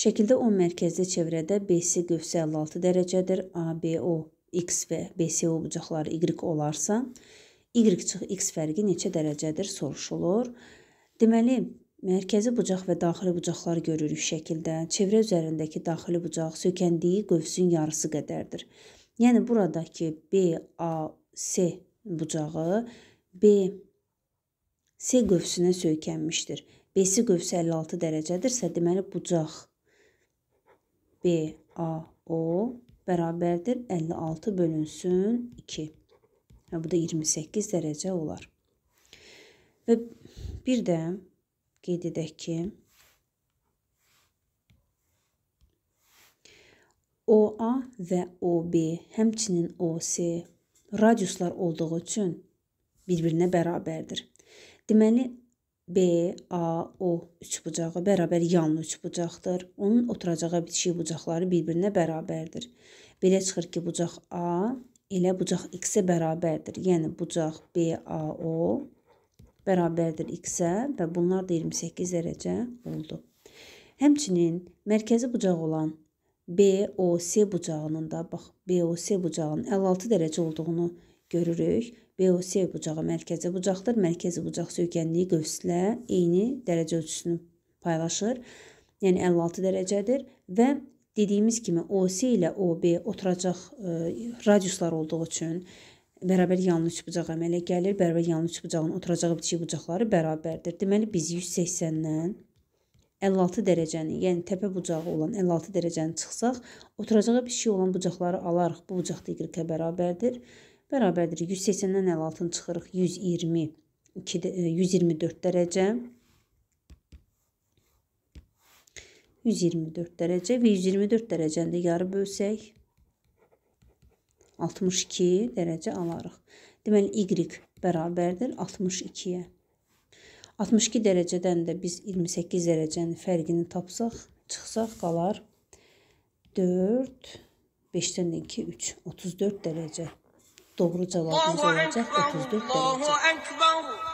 Şəkildə 10 mərkəzli çevrədə BC qövsə 56 dərəcədir. ABO X və BCO bucaqları Y olarsa, Y çıx X fərqi neçə dərəcədir soruşulur. Deməli, mərkəzi bucaq və daxili bucaqlar görürük şəkildə. Çevrə üzərindəki daxili bucaq sökəndiyi qövsün yarısı qədərdir. Yəni buradakı BAC bucağı BC qövsünə söykənmişdir. BC qövsü 56 dərəcədirsə, deməli bucaq BAO bərabərdir 56 bölünsün 2. Və bu da 28 dərəcə olar. Və bir də qeyd edək ki, OA və OB, həmçinin OC radiuslar olduğu üçün bir-birinə bərabərdir. Deməli, B, A, O üçbucağı bərabər yanlı üçbucaqdır. Onun oturacağı bitişik bucaqları bir-birinə bərabərdir. Belə çıxır ki, bucaq A elə bucaq X-ə bərabərdir. Yəni bucaq B, A, O bərabərdir X-ə və bunlar da 28 dərəcə oldu. Həmçinin mərkəzi bucaq olan BOC bucağının da bax BOC bucağının 56 dərəcə olduğunu görürük. BOC bucağı mərkəzi bucaqdır. Mərkəzi bucaq söykənliyi qövslə eyni dərəcə ölçüsünü paylaşır. Yəni 56 dərəcədir və dediyimiz kimi OC ilə OB oturacaq ə, e, radiuslar olduğu üçün bərabər yanlı üç bucaq əmələ gəlir. Bərabər yanlı üç bucağın oturacağı bitişik bucaqları bərabərdir. Deməli biz 180-dən 56 dərəcəni, yəni təpə bucağı olan 56 dərəcəni çıxsaq, oturacağı bitişik olan bucaqları alarıq. Bu bucaq da y-ə bərabərdir bərabərdir. 180-dən 56-nı çıxırıq. 120, 2, 124 dərəcə. 124 dərəcə və 124 dərəcəni də yarı bölsək 62 dərəcə alarıq. Deməli, y bərabərdir 62-yə. 62 dərəcədən də biz 28 dərəcənin fərqini tapsaq, çıxsaq qalar 4, 5-dən 2, 3, 34 dərəcə. Doğru cavabımız olacaq 34 dərəcə.